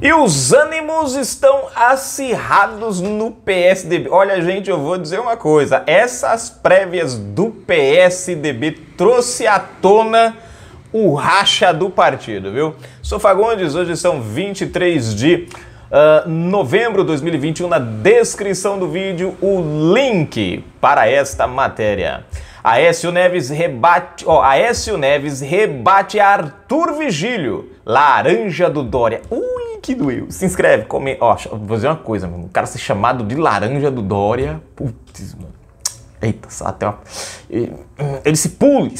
E os ânimos estão acirrados no PSDB. Olha, gente, eu vou dizer uma coisa: essas prévias do PSDB trouxe à tona o racha do partido, viu? Sou Fagundes, hoje são 23 de uh, novembro de 2021. Na descrição do vídeo, o link para esta matéria. Aécio Neves rebate, ó, Aécio Neves rebate a Arthur Vigílio, laranja do Dória. Ui! que doeu. Se inscreve, comenta. Ó, vou dizer uma coisa, mano. O cara ser chamado de laranja do Dória. Putz, mano. Eita, até uma... Ele disse pule,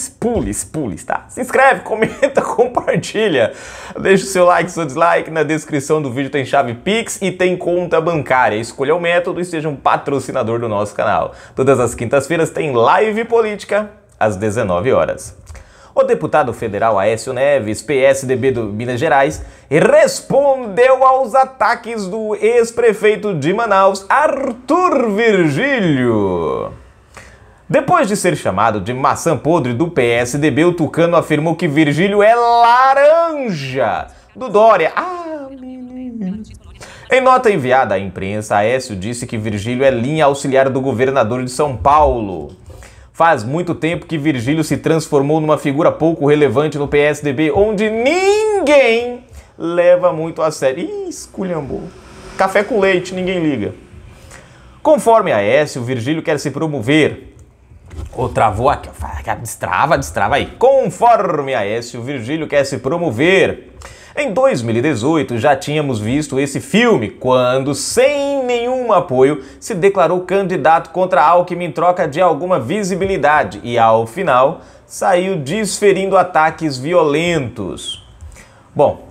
se pule, tá? Se inscreve, comenta, compartilha. Deixa o seu like, seu dislike. Na descrição do vídeo tem chave Pix e tem conta bancária. Escolha o método e seja um patrocinador do nosso canal. Todas as quintas-feiras tem live política às 19 horas. O deputado federal Aécio Neves, PSDB do Minas Gerais, respondeu aos ataques do ex-prefeito de Manaus, Arthur Virgílio. Depois de ser chamado de maçã podre do PSDB, o Tucano afirmou que Virgílio é laranja do Dória. Ah, Em nota enviada à imprensa, Aécio disse que Virgílio é linha auxiliar do governador de São Paulo. Faz muito tempo que Virgílio se transformou numa figura pouco relevante no PSDB, onde ninguém leva muito a sério. Ih, esculhambou. Café com leite, ninguém liga. Conforme a S, o Virgílio quer se promover. Ou oh, travou aqui, destrava, destrava aí. Conforme a S, o Virgílio quer se promover. Em 2018 já tínhamos visto esse filme, quando sem nenhum apoio, se declarou candidato contra Alckmin em troca de alguma visibilidade e, ao final, saiu desferindo ataques violentos. Bom,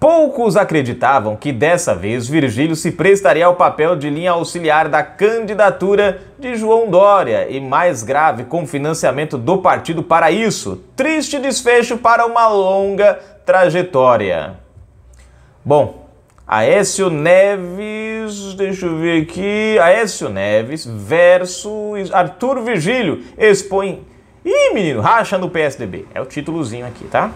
Poucos acreditavam que dessa vez Virgílio se prestaria ao papel de linha auxiliar da candidatura de João Dória e, mais grave, com financiamento do partido para isso. Triste desfecho para uma longa trajetória. Bom, Aécio Neves, deixa eu ver aqui, Aécio Neves versus Arthur Vigílio expõe... Ih, menino, racha no PSDB. É o títulozinho aqui, tá?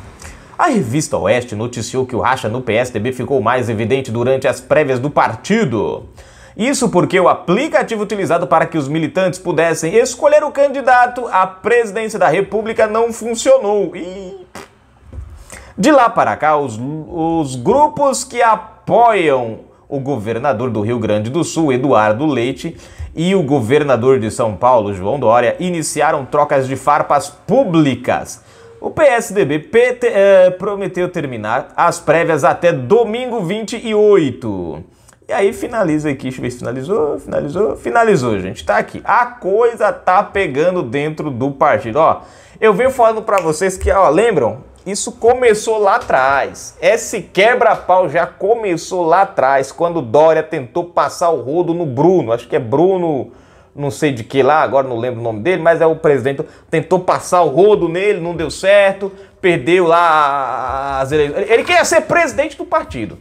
A revista Oeste noticiou que o racha no PSDB ficou mais evidente durante as prévias do partido. Isso porque o aplicativo utilizado para que os militantes pudessem escolher o candidato à presidência da República não funcionou. Ih de lá para cá, os, os grupos que apoiam o governador do Rio Grande do Sul, Eduardo Leite, e o governador de São Paulo, João Dória, iniciaram trocas de farpas públicas. O PSDB PT, eh, prometeu terminar as prévias até domingo 28. E aí finaliza aqui, deixa eu ver se finalizou, finalizou, finalizou, gente. Tá aqui. A coisa tá pegando dentro do partido, ó. Eu venho falando para vocês que, ó, lembram? Isso começou lá atrás. Esse quebra-pau já começou lá atrás, quando Dória tentou passar o rodo no Bruno. Acho que é Bruno, não sei de que lá, agora não lembro o nome dele, mas é o presidente. Tentou passar o rodo nele, não deu certo, perdeu lá as eleições. Ele queria ser presidente do partido.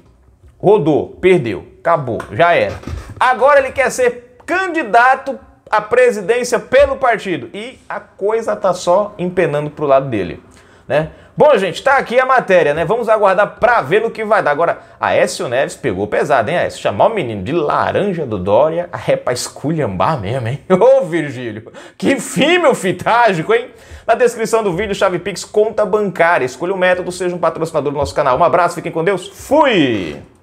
Rodou, perdeu, acabou, já era. Agora ele quer ser candidato à presidência pelo partido. E a coisa tá só empenando pro lado dele, né? Bom, gente, tá aqui a matéria, né? Vamos aguardar para ver no que vai dar. Agora, Aécio Neves pegou pesado, hein, Aécio? Chamar o menino de laranja do Dória ah, é pra esculhambar mesmo, hein? Ô, Virgílio, que fim, meu fitágico, hein? Na descrição do vídeo, Chave Pix, conta bancária. Escolha o método, seja um patrocinador do nosso canal. Um abraço, fiquem com Deus. Fui!